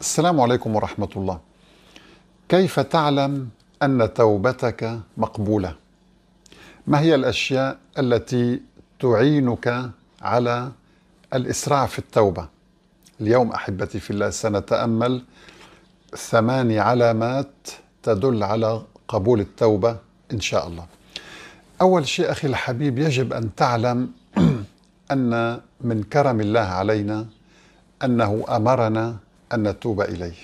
السلام عليكم ورحمة الله. كيف تعلم أن توبتك مقبولة؟ ما هي الأشياء التي تعينك على الإسراع في التوبة؟ اليوم أحبتي في الله سنتأمل ثماني علامات تدل على قبول التوبة إن شاء الله. أول شيء أخي الحبيب يجب أن تعلم أن من كرم الله علينا أنه أمرنا أن نتوب إليه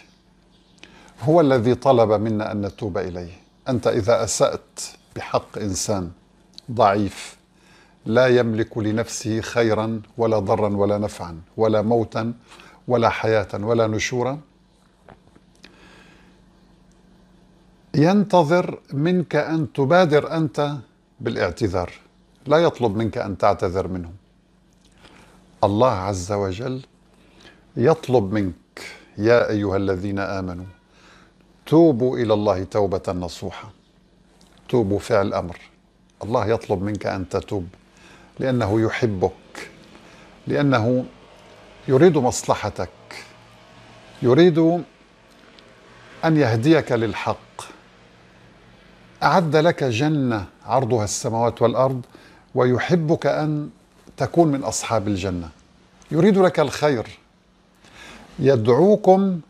هو الذي طلب منا أن نتوب إليه أنت إذا أسأت بحق إنسان ضعيف لا يملك لنفسه خيرا ولا ضرا ولا نفعا ولا موتا ولا حياة ولا نشورا ينتظر منك أن تبادر أنت بالاعتذار لا يطلب منك أن تعتذر منه الله عز وجل يطلب منك يا أيها الذين آمنوا توبوا إلى الله توبة نصوحة توبوا فعل أمر الله يطلب منك أن تتوب لأنه يحبك لأنه يريد مصلحتك يريد أن يهديك للحق أعد لك جنة عرضها السماوات والأرض ويحبك أن تكون من أصحاب الجنة يريد لك الخير يدعوكم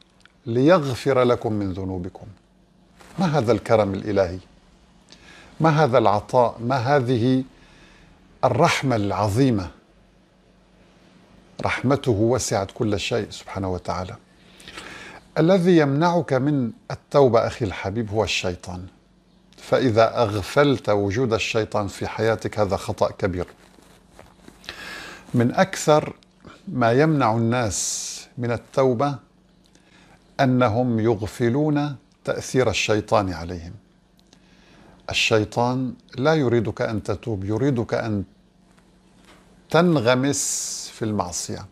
ليغفر لكم من ذنوبكم ما هذا الكرم الالهي ما هذا العطاء ما هذه الرحمه العظيمه رحمته وسعت كل شيء سبحانه وتعالى الذي يمنعك من التوبه اخي الحبيب هو الشيطان فاذا اغفلت وجود الشيطان في حياتك هذا خطا كبير من اكثر ما يمنع الناس من التوبة أنهم يغفلون تأثير الشيطان عليهم الشيطان لا يريدك أن تتوب يريدك أن تنغمس في المعصية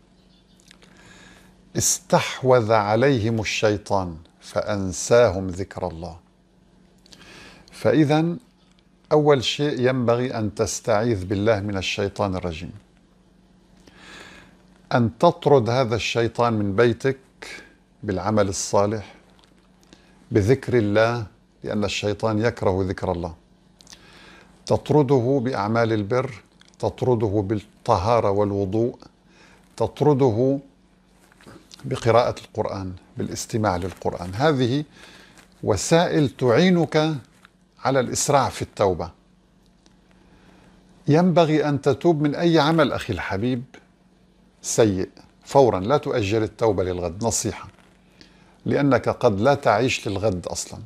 استحوذ عليهم الشيطان فأنساهم ذكر الله فإذا أول شيء ينبغي أن تستعيذ بالله من الشيطان الرجيم أن تطرد هذا الشيطان من بيتك بالعمل الصالح بذكر الله لأن الشيطان يكره ذكر الله تطرده بأعمال البر تطرده بالطهارة والوضوء تطرده بقراءة القرآن بالاستماع للقرآن هذه وسائل تعينك على الإسراع في التوبة ينبغي أن تتوب من أي عمل أخي الحبيب سيء فورا لا تؤجل التوبة للغد نصيحة لأنك قد لا تعيش للغد أصلا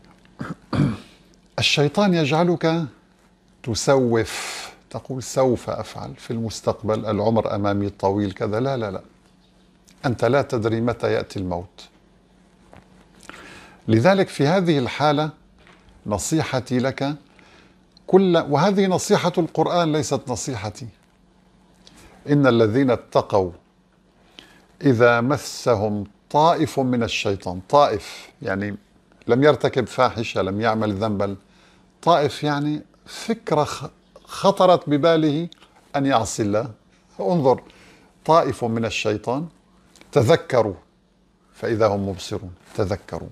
الشيطان يجعلك تسوف تقول سوف أفعل في المستقبل العمر أمامي طويل كذا لا لا لا أنت لا تدري متى يأتي الموت لذلك في هذه الحالة نصيحتي لك كل وهذه نصيحة القرآن ليست نصيحتي إن الذين اتقوا إذا مسهم طائف من الشيطان طائف يعني لم يرتكب فاحشة لم يعمل ذنبا طائف يعني فكرة خطرت بباله أن يعصي الله انظر طائف من الشيطان تذكروا فإذا هم مبصرون تذكروا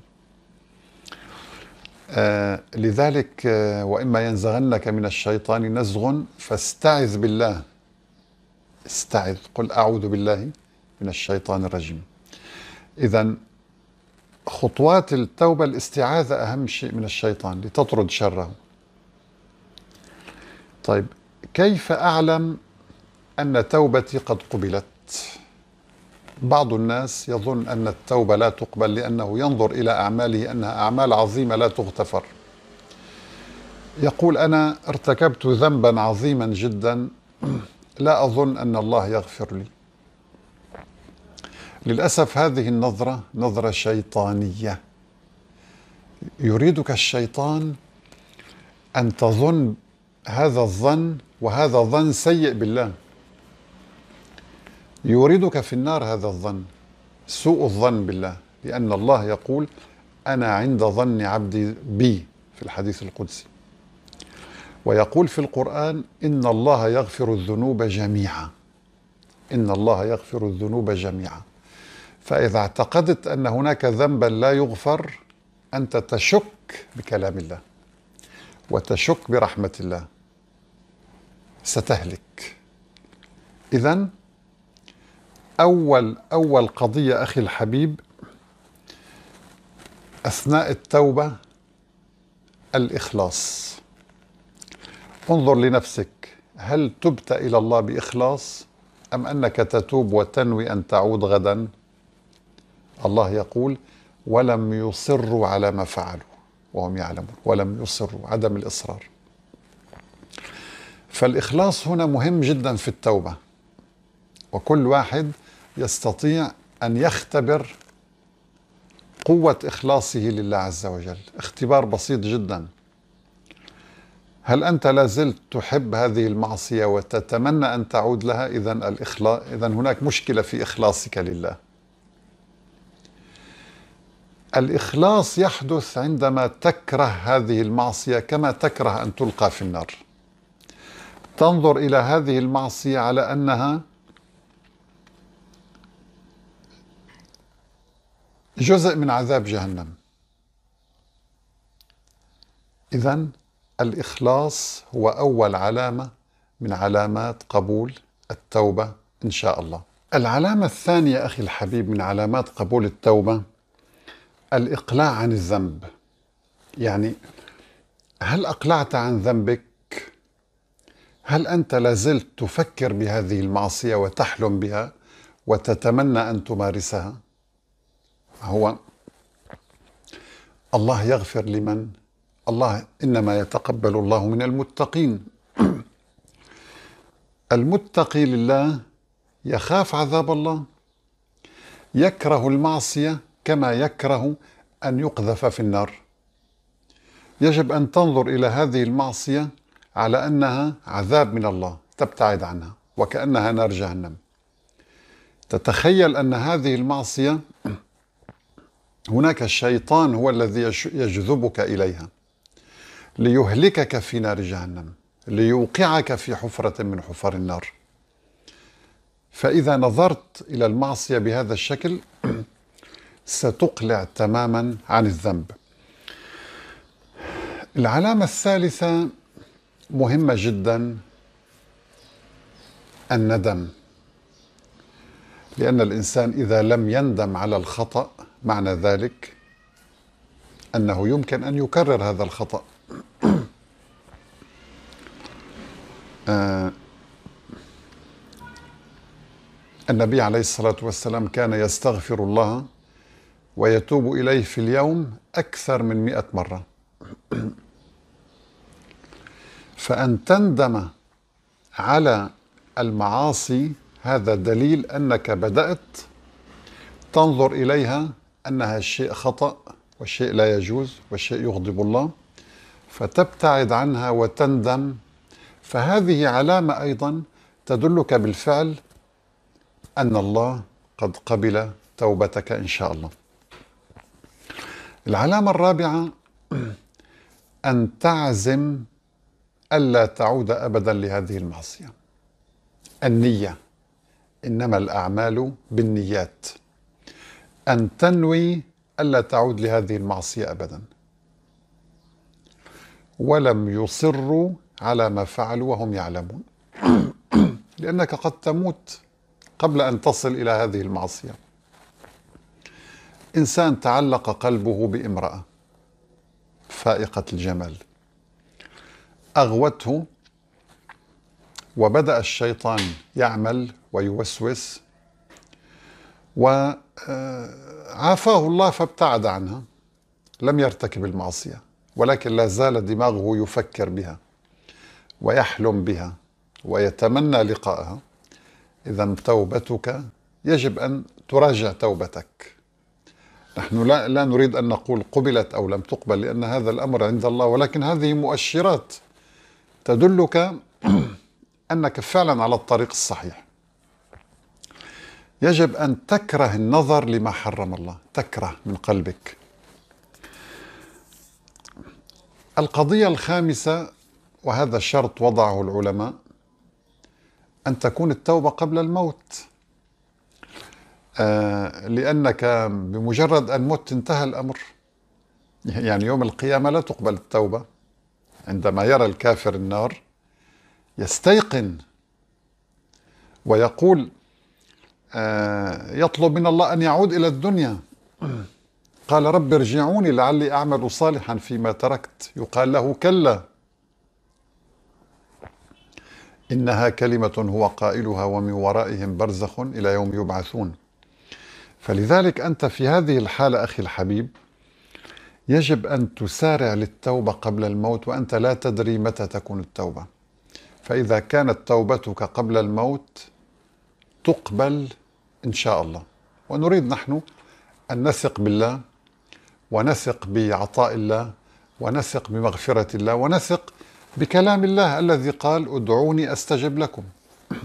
آه لذلك آه وإما ينزغنك من الشيطان نزغ فاستعذ بالله استعذ قل أعوذ بالله من الشيطان الرجيم إذا خطوات التوبة الاستعاذة أهم شيء من الشيطان لتطرد شره طيب كيف أعلم أن توبتي قد قبلت بعض الناس يظن أن التوبة لا تقبل لأنه ينظر إلى أعماله أنها أعمال عظيمة لا تغتفر يقول أنا ارتكبت ذنبا عظيما جدا لا أظن أن الله يغفر لي للأسف هذه النظرة نظرة شيطانية يريدك الشيطان أن تظن هذا الظن وهذا ظن سيء بالله يوردك في النار هذا الظن سوء الظن بالله لأن الله يقول أنا عند ظن عبدي بي في الحديث القدسي ويقول في القرآن إن الله يغفر الذنوب جميعا إن الله يغفر الذنوب جميعا فإذا اعتقدت أن هناك ذنبا لا يغفر أنت تشك بكلام الله وتشك برحمة الله ستهلك إذا أول أول قضية أخي الحبيب أثناء التوبة الإخلاص انظر لنفسك هل تبت إلى الله بإخلاص أم أنك تتوب وتنوي أن تعود غدا الله يقول ولم يصروا على ما فعلوا وهم يعلمون ولم يصروا عدم الإصرار فالإخلاص هنا مهم جدا في التوبة وكل واحد يستطيع أن يختبر قوة إخلاصه لله عز وجل اختبار بسيط جدا هل أنت لازلت تحب هذه المعصية وتتمنى أن تعود لها إذا الإخلاص إذا هناك مشكلة في إخلاصك لله الإخلاص يحدث عندما تكره هذه المعصية كما تكره أن تلقى في النار تنظر إلى هذه المعصية على أنها جزء من عذاب جهنم إذا الإخلاص هو أول علامة من علامات قبول التوبة إن شاء الله العلامة الثانية أخي الحبيب من علامات قبول التوبة الإقلاع عن الذنب يعني هل أقلعت عن ذنبك؟ هل أنت لازلت تفكر بهذه المعصية وتحلم بها وتتمنى أن تمارسها؟ هو الله يغفر لمن الله انما يتقبل الله من المتقين المتقي لله يخاف عذاب الله يكره المعصيه كما يكره ان يقذف في النار يجب ان تنظر الى هذه المعصيه على انها عذاب من الله تبتعد عنها وكانها نار جهنم تتخيل ان هذه المعصيه هناك الشيطان هو الذي يجذبك إليها ليهلكك في نار جهنم ليوقعك في حفرة من حفر النار فإذا نظرت إلى المعصية بهذا الشكل ستقلع تماما عن الذنب العلامة الثالثة مهمة جدا الندم لأن الإنسان إذا لم يندم على الخطأ معنى ذلك أنه يمكن أن يكرر هذا الخطأ آه النبي عليه الصلاة والسلام كان يستغفر الله ويتوب إليه في اليوم أكثر من مئة مرة فأن تندم على المعاصي هذا دليل أنك بدأت تنظر إليها أنها الشيء خطأ والشيء لا يجوز والشيء يغضب الله فتبتعد عنها وتندم فهذه علامة أيضا تدلك بالفعل أن الله قد قبل توبتك إن شاء الله العلامة الرابعة أن تعزم ألا تعود أبدا لهذه المعصية النية إنما الأعمال بالنيات أن تنوي ألا تعود لهذه المعصية أبدا ولم يصروا على ما فعلوا وهم يعلمون لأنك قد تموت قبل أن تصل إلى هذه المعصية إنسان تعلق قلبه بامرأة فائقة الجمال أغوته وبدأ الشيطان يعمل ويوسوس وعافاه الله فابتعد عنها لم يرتكب المعصية ولكن لا زال دماغه يفكر بها ويحلم بها ويتمنى لقائها إذا توبتك يجب أن تراجع توبتك نحن لا, لا نريد أن نقول قبلت أو لم تقبل لأن هذا الأمر عند الله ولكن هذه مؤشرات تدلك أنك فعلا على الطريق الصحيح يجب أن تكره النظر لما حرم الله تكره من قلبك القضية الخامسة وهذا الشرط وضعه العلماء أن تكون التوبة قبل الموت آه، لأنك بمجرد أن مت انتهى الأمر يعني يوم القيامة لا تقبل التوبة عندما يرى الكافر النار يستيقن ويقول آه، يطلب من الله أن يعود إلى الدنيا قال رب ارجعوني لعلي أعمل صالحا فيما تركت يقال له كلا إنها كلمة هو قائلها ومن ورائهم برزخ إلى يوم يبعثون فلذلك أنت في هذه الحالة أخي الحبيب يجب أن تسارع للتوبة قبل الموت وأنت لا تدري متى تكون التوبة فإذا كانت توبتك قبل الموت تقبل إن شاء الله ونريد نحن أن نثق بالله ونثق بعطاء الله ونثق بمغفرة الله ونثق بكلام الله الذي قال ادعوني أستجب لكم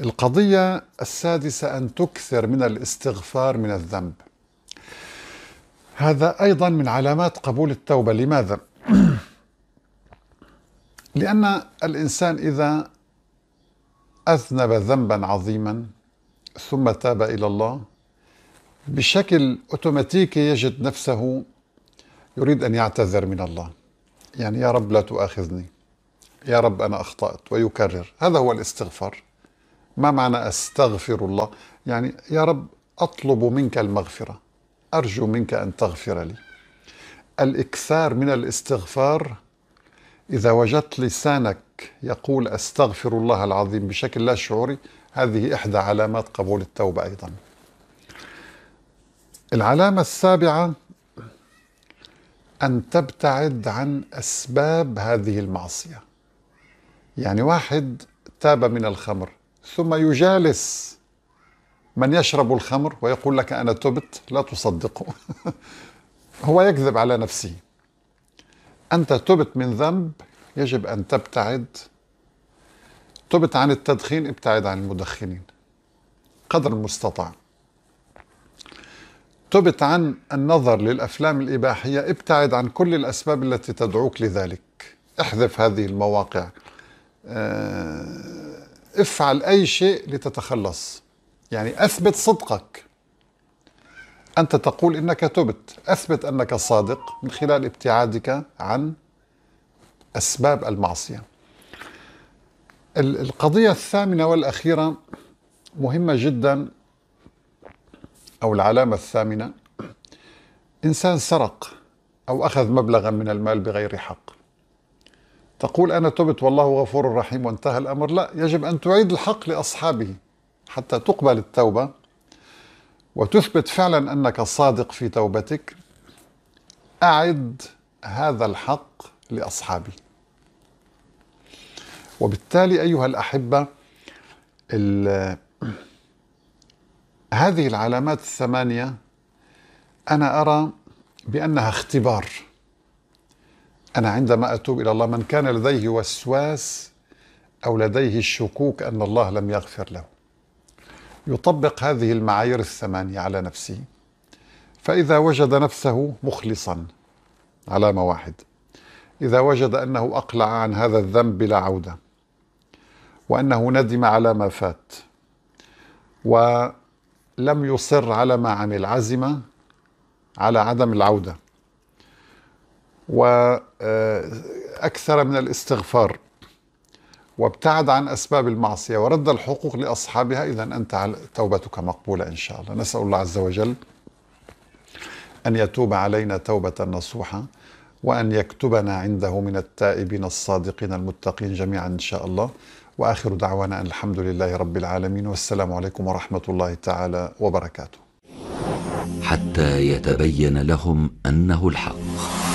القضية السادسة أن تكثر من الاستغفار من الذنب هذا أيضا من علامات قبول التوبة لماذا؟ لأن الإنسان إذا أذنب ذنبا عظيما ثم تاب الى الله بشكل اوتوماتيكي يجد نفسه يريد ان يعتذر من الله يعني يا رب لا تؤاخذني يا رب انا اخطات ويكرر هذا هو الاستغفار ما معنى استغفر الله يعني يا رب اطلب منك المغفره ارجو منك ان تغفر لي الاكثار من الاستغفار اذا وجدت لسانك يقول استغفر الله العظيم بشكل لا شعوري هذه احدى علامات قبول التوبه ايضا. العلامه السابعه ان تبتعد عن اسباب هذه المعصيه. يعني واحد تاب من الخمر ثم يجالس من يشرب الخمر ويقول لك انا تبت لا تصدقه. هو يكذب على نفسه. انت تبت من ذنب يجب أن تبتعد تبت عن التدخين ابتعد عن المدخنين قدر المستطاع تبت عن النظر للأفلام الإباحية ابتعد عن كل الأسباب التي تدعوك لذلك احذف هذه المواقع آه، افعل أي شيء لتتخلص يعني أثبت صدقك أنت تقول إنك تبت أثبت أنك صادق من خلال ابتعادك عن أسباب المعصية القضية الثامنة والأخيرة مهمة جدا أو العلامة الثامنة إنسان سرق أو أخذ مبلغا من المال بغير حق تقول أنا تبت والله غفور رحيم وانتهى الأمر لا يجب أن تعيد الحق لأصحابه حتى تقبل التوبة وتثبت فعلا أنك صادق في توبتك أعد هذا الحق لأصحابي وبالتالي أيها الأحبة هذه العلامات الثمانية أنا أرى بأنها اختبار أنا عندما أتوب إلى الله من كان لديه وسواس أو لديه الشكوك أن الله لم يغفر له يطبق هذه المعايير الثمانية على نفسه فإذا وجد نفسه مخلصا علامة واحد إذا وجد أنه أقلع عن هذا الذنب بلا عودة وأنه ندم على ما فات ولم يصر على ما عمل عزم على عدم العودة وأكثر آه، من الاستغفار وابتعد عن أسباب المعصية ورد الحقوق لأصحابها إذا أنت توبتك مقبولة إن شاء الله نسأل الله عز وجل أن يتوب علينا توبة نصوحة وأن يكتبنا عنده من التائبين الصادقين المتقين جميعا إن شاء الله وآخر دعوانا أن الحمد لله رب العالمين والسلام عليكم ورحمة الله تعالى وبركاته حتى يتبين لهم أنه الحق